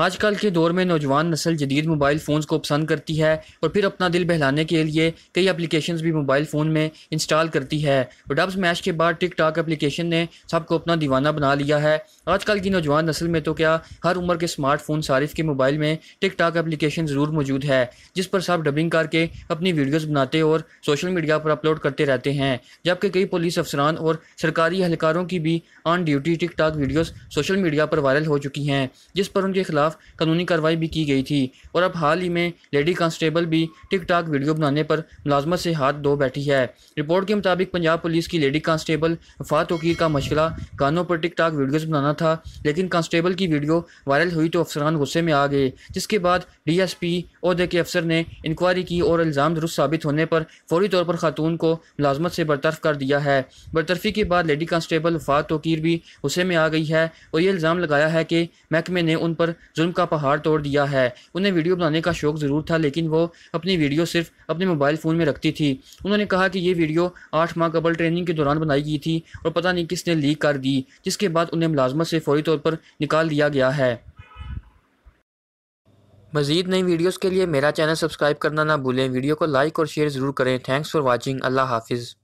आजकल के दौर में नौजवान नस्ल जदीद मोबाइल फ़ोन्स को पसंद करती है और फिर अपना दिल बहलाने के लिए कई एप्लीकेशंस भी मोबाइल फ़ोन में इंस्टॉल करती है और डब्स मैच के बाद टिक टाक एप्लीकेशन ने सबको अपना दीवाना बना लिया है आजकल की नौजवान नस्ल में तो क्या हर उम्र के स्मार्टफोन सारिफ के मोबाइल में टिक टाक एप्लीकेशन ज़रूर मौजूद है जिस पर सब डबिंग करके अपनी वीडियोज़ बनाते और सोशल मीडिया पर अपलोड करते रहते हैं जबकि कई पुलिस अफसरान और सरकारी अहलकारों की भी on duty TikTok videos social media viral वायरल हो चुकी हैं जिस पर उनके खिलाफ खिलाफ कानूनी कार्रवाई भी की गई थी और अब हाल ही में लेडी कांस्टेबल भी टिक टाक वीडियो बनाने पर मुलाजमत से हाथ धो बैठी है रिपोर्ट के मुताबिक पंजाब पुलिस की लेडी कांस्टेबल वफा वकीर का मशगला कानों पर टिक टाक वीडियोज़ बनाना था लेकिन कांस्टेबल की वीडियो वायरल हुई तो अफसरान गुस्से में आ गए जिसके बाद डी एस पी अहदे के अफसर ने इंक्वायरी की और इल्ज़ाम दुरुस्त साबित होने पर फौरी तौर पर खातून को मुलाजमत से बरतरफ कर दिया है बरतरफी के बाद लेडी कांस्टेबल फात वकीर भी गुस्से में आ गई है और ये इल्ज़ाम लगाया है कि महकमे ने उन पर जुल्म का पहाड़ तोड़ दिया है उन्हें वीडियो बनाने का शौक ज़रूर था लेकिन वो अपनी वीडियो सिर्फ अपने मोबाइल फ़ोन में रखती थी उन्होंने कहा कि ये वीडियो आठ माह कबल ट्रेनिंग के दौरान बनाई गई थी और पता नहीं किसने लीक कर दी जिसके बाद उन्हें मुलाजमत से फौरी तौर पर निकाल दिया गया है मजीद नई वीडियोज़ के लिए मेरा चैनल सब्सक्राइब करना ना भूलें वीडियो को लाइक और शेयर ज़रूर करें थैंक्स फॉर वॉचिंग अल्लाह हाफिज़